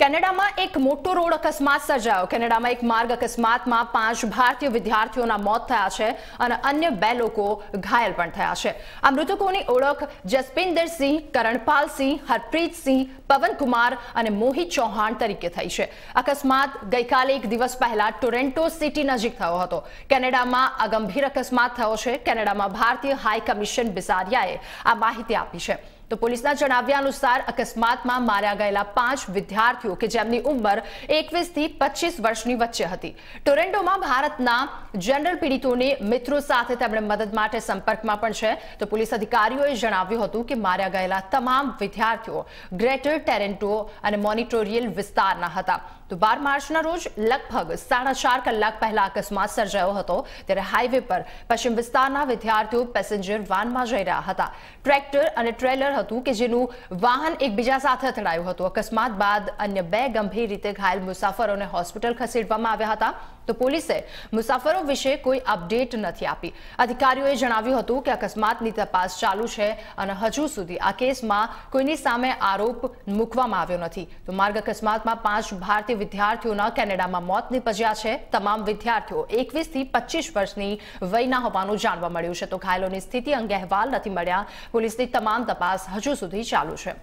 કેનેડામાં એક મોટો રોડ અકસ્માત સર્જાયો કેનેડામાં એક માર્ગ અકસ્માતમાં પાંચ ભારતીય વિદ્યાર્થીઓના મોત થયા છે અને અન્ય બે લોકો ઘાયલ પણ થયા છે આ મૃતકોની ઓળખ જસપિન્દરસિંહ કરણપાલસિંહ હરપ્રીતસિંહ પવનકુમાર અને મોહિત ચૌહાણ તરીકે થઈ છે અકસ્માત ગઈકાલે એક દિવસ પહેલા ટોરેન્ટો સિટી નજીક થયો હતો કેનેડામાં આ ગંભીર અકસ્માત થયો છે કેનેડામાં ભારતીય હાઈ કમિશન બિસારિયાએ આ માહિતી આપી છે તો પોલીસના જણાવ્યા અનુસાર અકસ્માતમાં માર્યા ગયેલા પાંચ વિદ્યાર્થીઓ કે જેમની ઉંમર એકવીસથી પચીસ વર્ષની વચ્ચે હતી ટોરેન્ટોમાં ભારતના જનરલ પીડિતોને મિત્રો સાથે તેમણે મદદ માટે સંપર્કમાં પણ છે તો પોલીસ અધિકારીઓએ જણાવ્યું હતું કે માર્યા ગયેલા તમામ વિદ્યાર્થીઓ ગ્રેટર ટેરેન્ટો અને મોનિટોરિયલ વિસ્તારના હતા તો બાર માર્ચના રોજ લગભગ સાડા ચાર કલાક પહેલા અકસ્માત સર્જાયો હતો ત્યારે હાઈવે પર પશ્ચિમ વિસ્તારના વિદ્યાર્થીઓ પેસેન્જર વાનમાં જઈ રહ્યા હતા ટ્રેક્ટર અને ટ્રેલર હતું કે જેનું વાહન એકબીજા સાથે અથડાયું હતું અકસ્માત બાદ અન્ય બે ગંભીર રીતે ઘાયલ મુસાફરોને હોસ્પિટલ ખસેડવામાં આવ્યા હતા તો પોલીસે મુસાફરો વિશે કોઈ અપડેટ નથી આપી અધિકારીઓએ જણાવ્યું હતું કે અકસ્માતની તપાસ ચાલુ છે અને હજુ સુધી આ કેસમાં કોઈની સામે આરોપ મૂકવામાં આવ્યો નથી તો માર્ગ અકસ્માતમાં પાંચ ભારતીય બે વિદ્યાર્થીઓના કેનેડામાં મોત નીપજ્યા છે તમામ વિદ્યાર્થીઓ એકવીસ થી પચીસ વર્ષની વયના હોવાનું જાણવા મળ્યું છે તો ઘાયલોની સ્થિતિ અંગે અહેવાલ નથી મળ્યા પોલીસની તમામ તપાસ હજુ સુધી ચાલુ છે